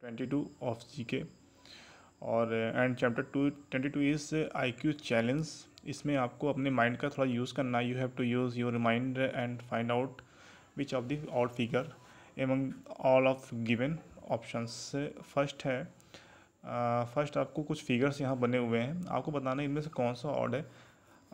twenty two of G K और and chapter two twenty two is I Q challenge इसमें आपको अपने mind का थोड़ा यूज़ करना you have to use your mind and find out which of the all figure among all of given options first है first uh, आपको कुछ figures यहाँ बने हुए हैं आपको बताना इनमें से कौन सा ऑड है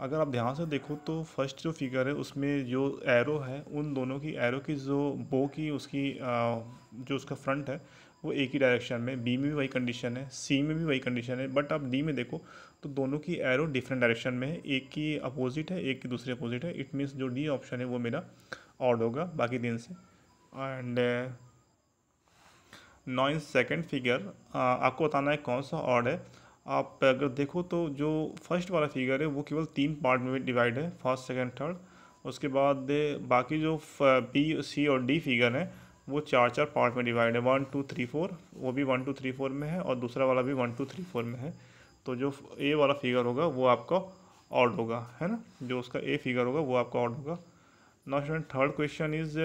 अगर आप ध्यान से देखो तो फर्स्ट जो फिगर है उसमें जो एरो है उन दोनों की एरो की जो बो की उसकी uh, जो उसका फ्रंट है वो एक ही डायरेक्शन में बी में भी वही कंडीशन है सी में भी वही कंडीशन है बट आप डी में देखो तो दोनों की एरो डिफरेंट डायरेक्शन में है एक की अपोजिट है एक की दूसरे अपोजिट है इट मीन्स जो डी ऑप्शन है वो मेरा ऑड होगा बाकी दिन से एंड नॉइन सेकेंड फिगर आपको बताना है कौन सा ऑड है आप अगर देखो तो जो फर्स्ट वाला फिगर है वो केवल तीन पार्ट में डिवाइड है फर्स्ट सेकेंड थर्ड उसके बाद बाकी जो बी uh, सी और डी फिगर हैं वो चार चार पार्ट में डिवाइड है वन टू थ्री फोर वो भी वन टू थ्री फोर में है और दूसरा वाला भी वन टू थ्री फोर में है तो जो ए वाला फिगर होगा वो आपका ऑड होगा है ना जो उसका ए फिगर होगा वो आपका ऑड होगा now student third question is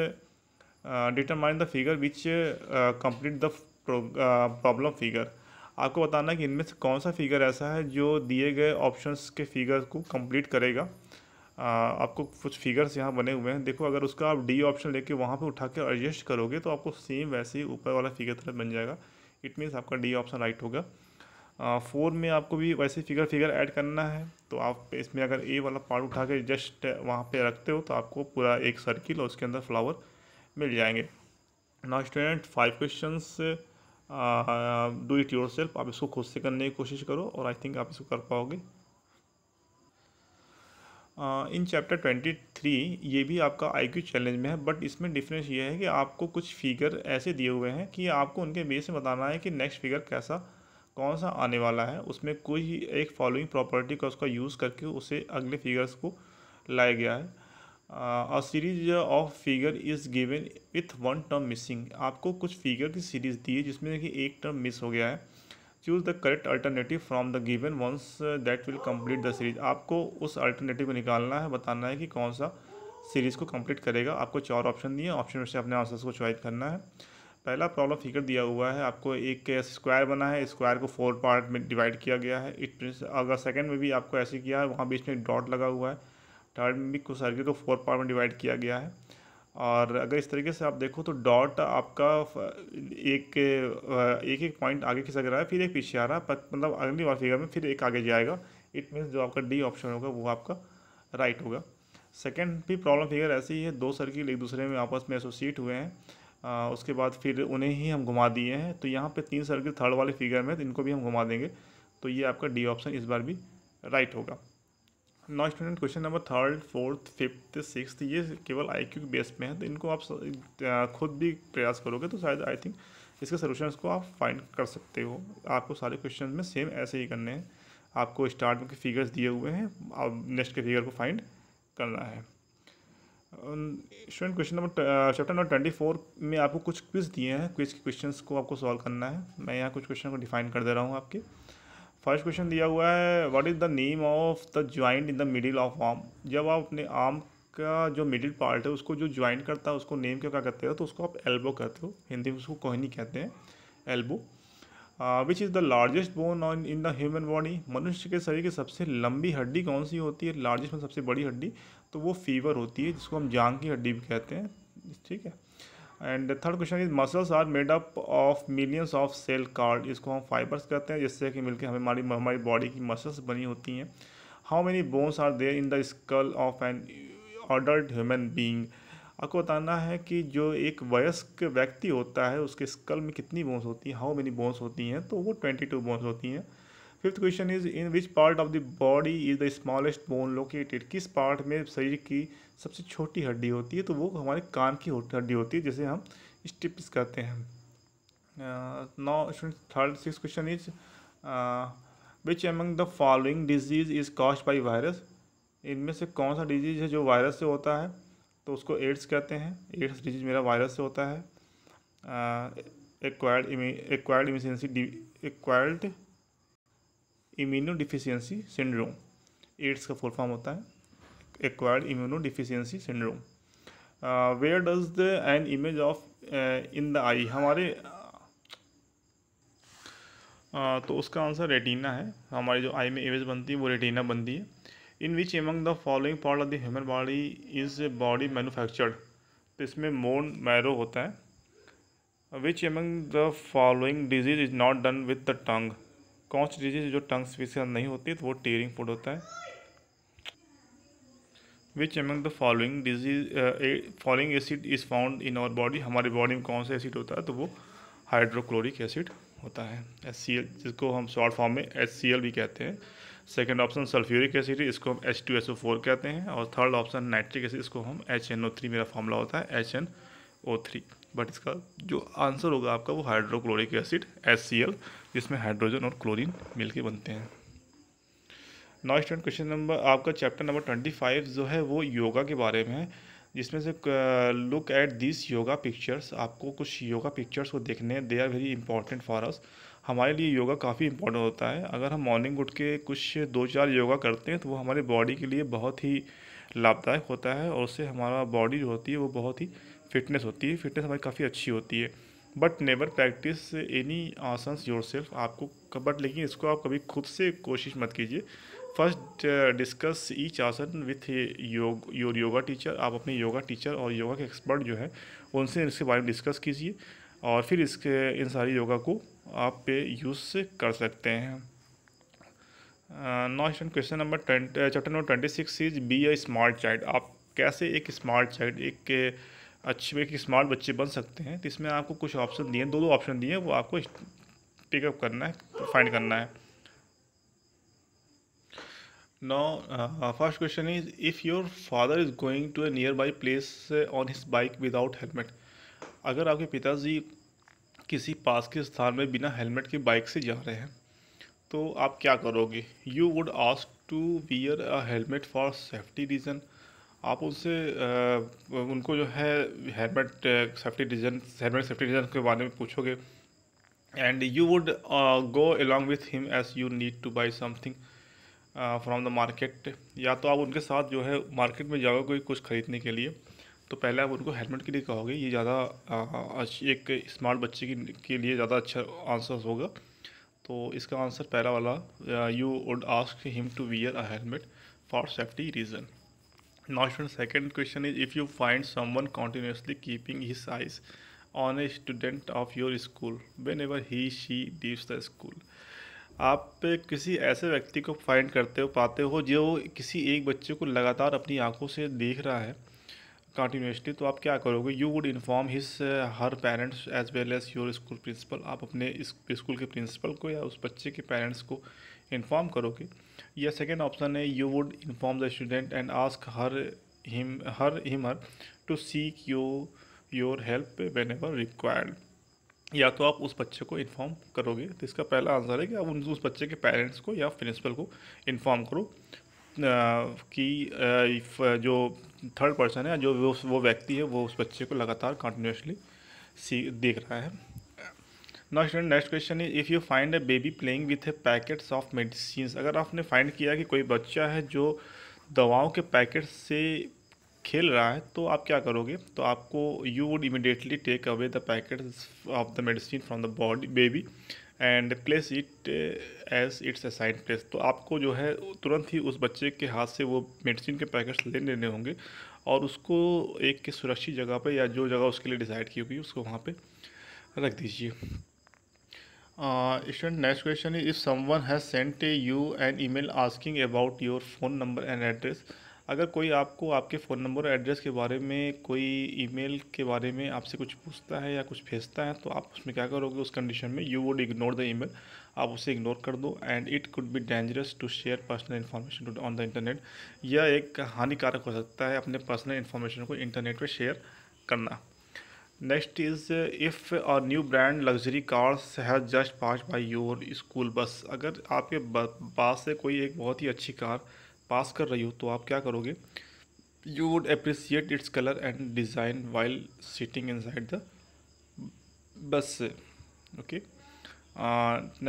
determine the figure which complete the problem figure आपको बताना है कि इनमें से कौन सा फिगर ऐसा है जो दिए गए ऑप्शंस के फिगर को कंप्लीट करेगा आपको कुछ फिगर्स यहाँ बने हुए हैं देखो अगर उसका आप डी ऑप्शन लेके वहाँ पे उठा के एडजस्ट करोगे तो आपको सेम वैसे ही ऊपर वाला फिगर थोड़ा बन जाएगा इट मीन्स आपका डी ऑप्शन राइट होगा फोर में आपको भी वैसे फिगर फिगर ऐड करना है तो आप इसमें अगर ए वाला पार्ट उठा के जस्ट वहाँ पर रखते हो तो आपको पूरा एक सर्किल और उसके अंदर फ्लावर मिल जाएंगे now student five question do it yourself आप इसको खुद से करने की कोशिश करो और आई थिंक आप इसको कर पाओगे इन चैप्टर ट्वेंटी थ्री ये भी आपका आई क्यू चैलेंज में है बट इसमें डिफरेंस ये है कि आपको कुछ फिगर ऐसे दिए हुए हैं कि आपको उनके बेस में बताना है कि नेक्स्ट फिगर कैसा कौन सा आने वाला है उसमें कोई एक फॉलोइंग प्रॉपर्टी का उसका यूज़ करके उसे अगले फिगर्स को लाया गया है a series of figure is given with one term missing आपको कुछ फिगर की सीरीज़ दी है जिसमें कि एक टर्म मिस हो गया है choose the correct alternative from the given ones that will complete the series आपको उस अल्टरनेटिव को निकालना है बताना है कि कौन सा सीरीज़ को कम्प्लीट करेगा आपको चार ऑप्शन दिए ऑप्शन में से अपने आंसर्स को चॉइस करना है पहला प्रॉब्लम फिगर दिया हुआ है आपको एक स्क्वायर बना है स्क्वायर को फोर पार्ट में डिवाइड किया गया है इट अगर सेकेंड में भी आपको ऐसे किया है वहाँ बीच में डॉट लगा हुआ है थर्ड में भी कुछ सर्किल को फोर पार्ट में डिवाइड किया गया है और अगर इस तरीके से आप देखो तो डॉट आपका एक एक एक पॉइंट आगे खिसक रहा है फिर एक पीछे आ रहा है मतलब अगली बार फिगर में फिर एक आगे जाएगा इट मीन्स जो आपका डी ऑप्शन होगा वो आपका राइट होगा सेकेंड भी प्रॉब्लम फिगर ऐसी ही है दो सर्किल एक दूसरे में आपस में एसोसिएट हुए हैं आ, उसके बाद फिर उन्हें ही हम घुमा दिए हैं तो यहाँ पर तीन सर्किल थर्ड वाले फिगर में तो इनको भी हम घुमा देंगे तो ये आपका डी ऑप्शन इस बार भी राइट होगा now student question number third fourth fifth six ये केवल आई क्यू बेस में है तो इनको आप खुद भी प्रयास करोगे तो शायद आई थिंक इसके सोल्यूशन को आप फाइंड कर सकते हो आपको सारे क्वेश्चन में सेम ऐसे ही करने हैं आपको स्टार्ट में के फिगर्स दिए हुए हैं और नेक्स्ट के फिगर को फाइंड करना है student question number chapter number twenty four में आपको कुछ क्विज दिए हैं क्विज के क्वेश्चन को आपको सॉल्व करना है मैं यहाँ कुछ क्वेश्चन को डिफाइन कर दे रहा हूँ आपके फर्स्ट क्वेश्चन दिया हुआ है what is the name of the joint in the middle of arm जब आप अपने आर्म का जो मिडिल पार्ट है उसको जो ज्वाइंट करता है उसको नेम क्या क्या कहते हो तो उसको आप एल्बो कहते हो हिंदी में उसको कोहनी कहते हैं elbow which is the largest bone on in the human body मनुष्य के शरीर की सबसे लंबी हड्डी कौन सी होती है लार्जेस्ट में सबसे बड़ी हड्डी तो वो फीवर होती है जिसको हम जांग की हड्डी भी कहते हैं ठीक है and third question is muscles are made up of millions of cell card इसको हम फाइबर्स कहते हैं जिससे कि मिलकर हमारी हमारी बॉडी की मसल्स बनी होती हैं how many bones are there in the skull of an adult human being आपको बताना है कि जो एक वयस्क व्यक्ति होता है उसके स्कल में कितनी बोन्स होती हैं हाउ मेनी बोन्स होती हैं तो वो ट्वेंटी टू बोन्स होती हैं fifth question is in which part of the body is the smallest bone located किस पार्ट में शरीर की सबसे छोटी हड्डी होती है तो वो हमारे कान की हड्डी होती है जिसे हम स्टिप्स कहते हैं now third six question is which among the following disease is cause by virus इनमें से कौन सा डिजीज है जो वायरस से होता है तो उसको एड्स कहते हैं एड्स डिजीज मेरा वायरस से होता है acquired acquired emergency acquired immuno deficiency syndrome AIDS का फुल फॉर्म होता है acquired immuno deficiency syndrome where does the an image of in the eye हमारे uh, uh, तो उसका आंसर रेटिना है हमारी जो आई में इमेज बनती है वो रेटिना बनती है in which among the following part of the human body is body manufactured तो इसमें मोन मैरो होता है which among the following disease is not done with the tongue conch disease जो टंग्स पीस के नहीं होती तो वो टीयरिंग फूड होता है which among the following disease following acid is found in our body हमारे बॉडी में कौन सा एसिड होता है तो वो हाइड्रोक्लोरिक एसिड होता है एच सी एल जिसको हम शॉर्ट फॉर्म में एच सी एल भी कहते हैं सेकेंड ऑप्शन सल्फ्यूरिक एसिड इसको हम H two S O four कहते हैं और थर्ड ऑप्शन नाइट्रिक एसिड इसको हम एच एन ओ थ्री मेरा फॉर्मूला होता है H N O three but इसका जो आंसर होगा आपका वो hydrochloric acid H C L जिसमें हाइड्रोजन और क्लोरीन मिलके बनते हैं नॉ स्टूडेंट क्वेश्चन नंबर आपका चैप्टर नंबर ट्वेंटी फाइव जो है वो योगा के बारे में है जिसमें से look at this yoga pictures आपको कुछ योगा पिक्चर्स को देखने हैं they are very important for us हमारे लिए योगा काफ़ी इंपॉर्टेंट होता है अगर हम मॉर्निंग उठ के कुछ दो चार योगा करते हैं तो वो हमारे बॉडी के लिए बहुत ही लाभदायक होता है और उससे हमारा बॉडी जो होती है वो बहुत ही फिटनेस होती है फिटनेस हमारी काफ़ी अच्छी होती है but never practice any asana yourself आपको बट लेकिन इसको आप कभी खुद से कोशिश मत कीजिए first discuss each asana with yoga your yoga teacher आप अपने योगा टीचर और योगा के एक्सपर्ट जो है उनसे इसके बारे में डिस्कस कीजिए और फिर इसके इन सारी योगा को आप पे यूज़ कर सकते हैं नॉस्ट stand question number twenty chapter number twenty six is be a smart child आप कैसे एक स्मार्ट चाइल्ड एक अच्छे एक स्मार्ट बच्चे बन सकते हैं तो इसमें आपको कुछ ऑप्शन दिए हैं दो दो ऑप्शन दिए हैं वो आपको पिकअप करना है फाइंड करना है now first question is if your father is going to a nearby place on his bike without helmet अगर आपके पिताजी किसी पास के स्थान में बिना हेलमेट के बाइक से जा रहे हैं तो आप क्या करोगे you would ask to wear a helmet for safety reason आप उससे उनको जो है हेलमेट सेफ्टी डिजन हेलमेट सेफ्टी डिजन के बारे में पूछोगे and you would go along with him as you need to buy something from the market या तो आप उनके साथ जो है मार्केट में जाओगे कोई कुछ ख़रीदने के लिए तो पहले आप उनको हेलमेट के लिए कहोगे ये ज़्यादा एक स्मार्ट बच्चे की के लिए ज़्यादा अच्छा आंसर होगा तो इसका आंसर पहला वाला you would ask him to wear a helmet for safety reason second question is if you find someone continuously keeping his eyes on a student of your school whenever he she डीव्स the school आप किसी ऐसे व्यक्ति को find करते हो पाते हो जो किसी एक बच्चे को लगातार अपनी आंखों से देख रहा है कंटिन्यूसली तो आप क्या करोगे you would inform his her parents as well as your school principal आप अपने स्कूल के प्रिंसिपल को या उस बच्चे के पेरेंट्स को इन्फॉर्म करोगे या सेकेंड ऑप्शन है you would inform the student and ask her him her हिमर to seek you your help whenever required या तो आप उस बच्चे को इन्फॉर्म करोगे तो इसका पहला आंसर है कि आप उस बच्चे के पेरेंट्स को या प्रिंसिपल को इन्फॉर्म करो कि जो थर्ड पर्सन है जो वो व्यक्ति है वो उस बच्चे को लगातार कंटिन्यूसली सी देख रहा है now student next question is if you find a baby playing with a packets of medicine अगर आपने फाइंड किया कि कोई बच्चा है जो दवाओं के पैकेट से खेल रहा है तो आप क्या करोगे तो आपको you would immediately take away the packet of the medicine from the body baby and place it as it's assign place तो आपको जो है तुरंत ही उस बच्चे के हाथ से वो मेडिसिन के पैकेट्स ले लेने होंगे और उसको एक के सुरक्षित जगह पर या जो जगह उसके लिए डिसाइड की होगी उसको वहाँ पर रख दीजिए student next question if someone has sent you an email asking about your phone number and address अगर कोई आपको आपके फ़ोन नंबर और एड्रेस के बारे में कोई ईमेल के बारे में आपसे कुछ पूछता है या कुछ भेजता है तो आप उसमें क्या करोगे उस कंडीशन में you would ignore the email आप उसे इग्नोर कर दो and it could be dangerous to share personal information on the internet यह एक हानिकारक हो सकता है अपने पर्सनल इन्फॉर्मेशन को इंटरनेट पर शेयर करना next is if a new brand luxury cars has just pass by your school bus अगर आपके पास से कोई एक बहुत ही अच्छी कार पास कर रही हो तो आप क्या करोगे you would appreciate its colour and design while seating inside the bus okay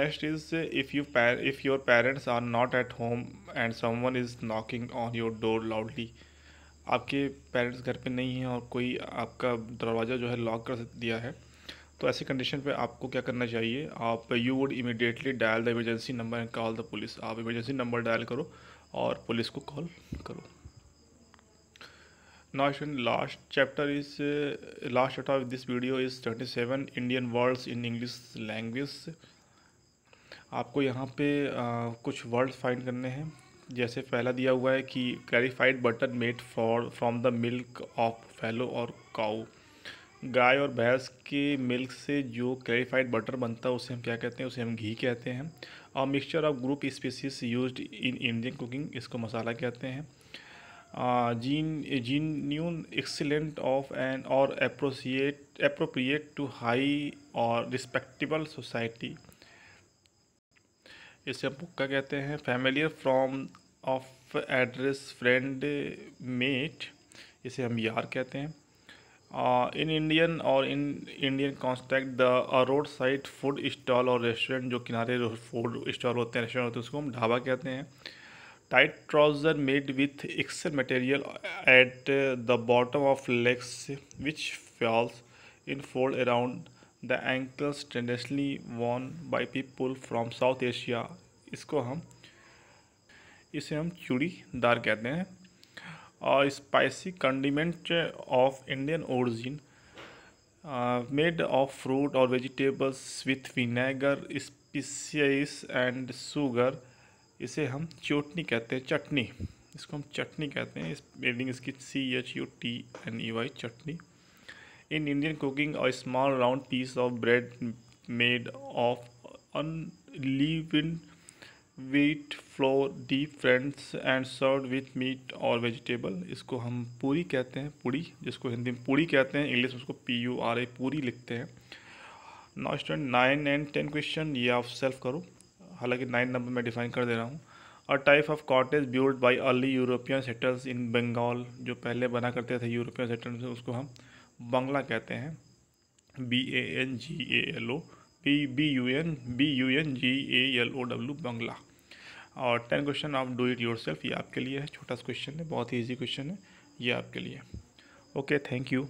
next is if you if your parents are not at home and someone is knocking on your door loudly आपके पेरेंट्स घर पे नहीं हैं और कोई आपका दरवाज़ा जो है लॉक कर दिया है तो ऐसी कंडीशन पे आपको क्या करना चाहिए आप you would immediately dial the emergency number and call the police आप इमरजेंसी नंबर डायल करो और पुलिस को कॉल करो Now in last chapter is last last this video is video seven Indian words in in English आपको यहाँ पे आ, कुछ word find करने हैं जैसे पहला दिया हुआ है कि clarified butter made for from the milk of फैलो और काओ गाय और भैंस के मिल्क से जो क्लैरिफाइड बटर बनता है उसे हम क्या कहते हैं उसे हम घी कहते हैं और mixture of group spices used in Indian cooking इसको मसाला कहते हैं जीन न्यून एक्सीलेंट ऑफ एंड और अप्रोसीट अप्रोप्रिएट टू हाई और रिस्पेक्टेबल सोसाइटी इसे हम पुक्का कहते हैं familiar from of address friend mate इसे हम यार कहते हैं इन इंडियन और in Indian context the road side food stall और रेस्टोरेंट जो किनारे फूड स्टॉल होते हैं रेस्टोरेंट होते हैं उसको हम ढाबा कहते हैं टाइट ट्राउज़र मेड विथ एक्सल material at the bottom of legs which falls in fold around the ankles टेंडेंसली worn by people from south Asia इसको हम इसे हम चूड़ीदार कहते हैं और spicy condiment of Indian origin made of fruit और vegetables with vinegar spices and sugar इसे हम चोटनी कहते हैं चटनी इसको हम चटनी कहते हैं इस बिल्डिंग इसकी C H U T N E Y chutney In Indian cooking, a small round piece of bread made of unleavened wheat flour deep friends and serve with meat और वेजिटेबल इसको हम पूरी कहते हैं पूड़ी जिसको हिंदी में पूड़ी कहते हैं इंग्लिश में उसको P U R A puri लिखते हैं now student nine and ten question ये आप सेल्फ करो हालांकि नाइन नंबर में डिफाइन कर दे रहा हूँ a type of cottage built by early European settlers in Bengal जो पहले बना करते थे यूरोपियन सेटल्स उसको हम बांग्ला कहते हैं B A N G A L O B B U N B U N G A L O W bangla और टेन क्वेश्चन आप डू इट योर सेल्फ ये आपके लिए है छोटा सा क्वेश्चन है बहुत ही ईजी क्वेश्चन है ये आपके लिए ओके थैंक यू